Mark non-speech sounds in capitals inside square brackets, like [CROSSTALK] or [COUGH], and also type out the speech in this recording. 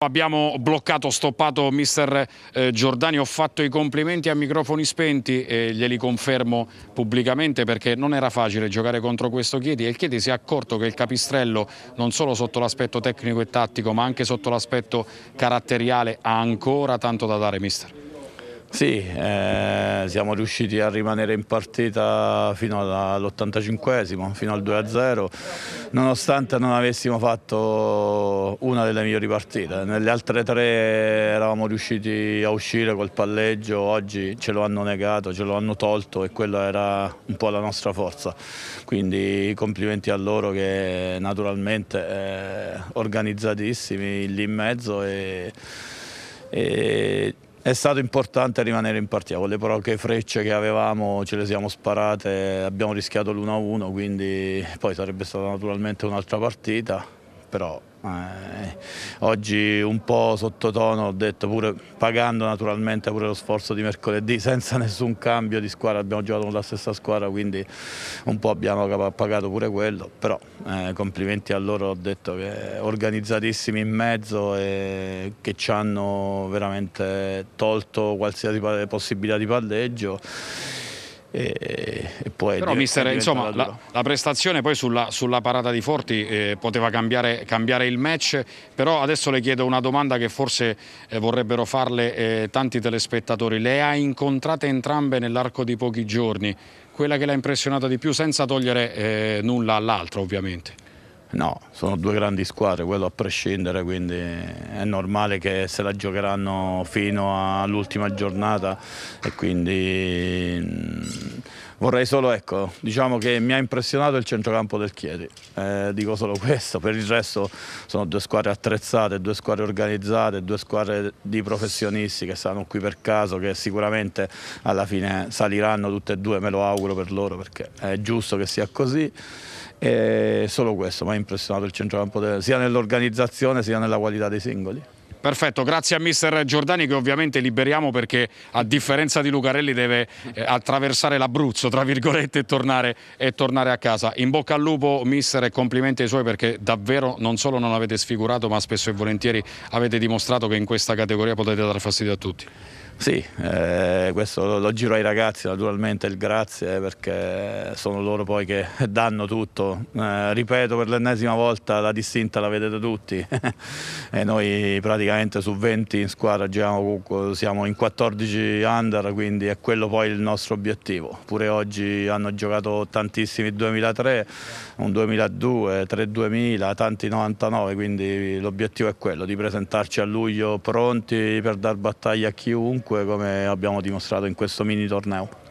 Abbiamo bloccato, stoppato mister eh, Giordani, ho fatto i complimenti a microfoni spenti e glieli confermo pubblicamente perché non era facile giocare contro questo Chieti e il Chieti si è accorto che il Capistrello non solo sotto l'aspetto tecnico e tattico ma anche sotto l'aspetto caratteriale ha ancora tanto da dare mister. Sì, eh, siamo riusciti a rimanere in partita fino all'85esimo, fino al 2-0, nonostante non avessimo fatto una delle migliori partite. Nelle altre tre eravamo riusciti a uscire col palleggio, oggi ce lo hanno negato, ce lo hanno tolto e quella era un po' la nostra forza. Quindi complimenti a loro che naturalmente eh, organizzatissimi lì in mezzo e, e è stato importante rimanere in partita, con le poche frecce che avevamo ce le siamo sparate, abbiamo rischiato l'1-1, quindi poi sarebbe stata naturalmente un'altra partita, però eh, oggi un po' sottotono ho detto pure pagando naturalmente pure lo sforzo di mercoledì senza nessun cambio di squadra abbiamo giocato con la stessa squadra quindi un po' abbiamo pagato pure quello però eh, complimenti a loro ho detto che organizzatissimi in mezzo e che ci hanno veramente tolto qualsiasi possibilità di palleggio e, e poi Però mister, insomma, la, la, prestazione poi sulla, sulla parata di Forti eh, poteva cambiare, cambiare, il match, però adesso le chiedo una domanda che forse eh, vorrebbero farle eh, tanti telespettatori. Le ha incontrate entrambe nell'arco di pochi giorni, quella che l'ha impressionata di più senza togliere eh, nulla all'altro ovviamente? No, sono due grandi squadre, quello a prescindere, quindi è normale che se la giocheranno fino all'ultima giornata e quindi Vorrei solo, ecco, diciamo che mi ha impressionato il centrocampo del Chieti, eh, dico solo questo, per il resto sono due squadre attrezzate, due squadre organizzate, due squadre di professionisti che stanno qui per caso, che sicuramente alla fine saliranno tutte e due, me lo auguro per loro perché è giusto che sia così. E solo questo mi ha impressionato il centrocampo del, sia nell'organizzazione sia nella qualità dei singoli. Perfetto, grazie a mister Giordani che ovviamente liberiamo perché a differenza di Lucarelli deve eh, attraversare l'Abruzzo tra virgolette e tornare, e tornare, a casa. In bocca al lupo mister e complimenti ai suoi perché davvero non solo non avete sfigurato ma spesso e volentieri avete dimostrato che in questa categoria potete dare fastidio a tutti. Sì, eh, questo lo giro ai ragazzi naturalmente il grazie perché sono loro poi che [LAUGHS] danno tutto. Eh, ripeto per l'ennesima volta la distinta la vedete tutti [LAUGHS] e noi praticamente su 20 in squadra giriamo, siamo in 14 under quindi è quello poi il nostro obiettivo. Pure oggi hanno giocato tantissimi 2003, un 2002, 3 2000, tanti 99 quindi l'obiettivo è quello di presentarci a luglio pronti per dar battaglia a chiunque comunque come abbiamo dimostrato in questo mini torneo.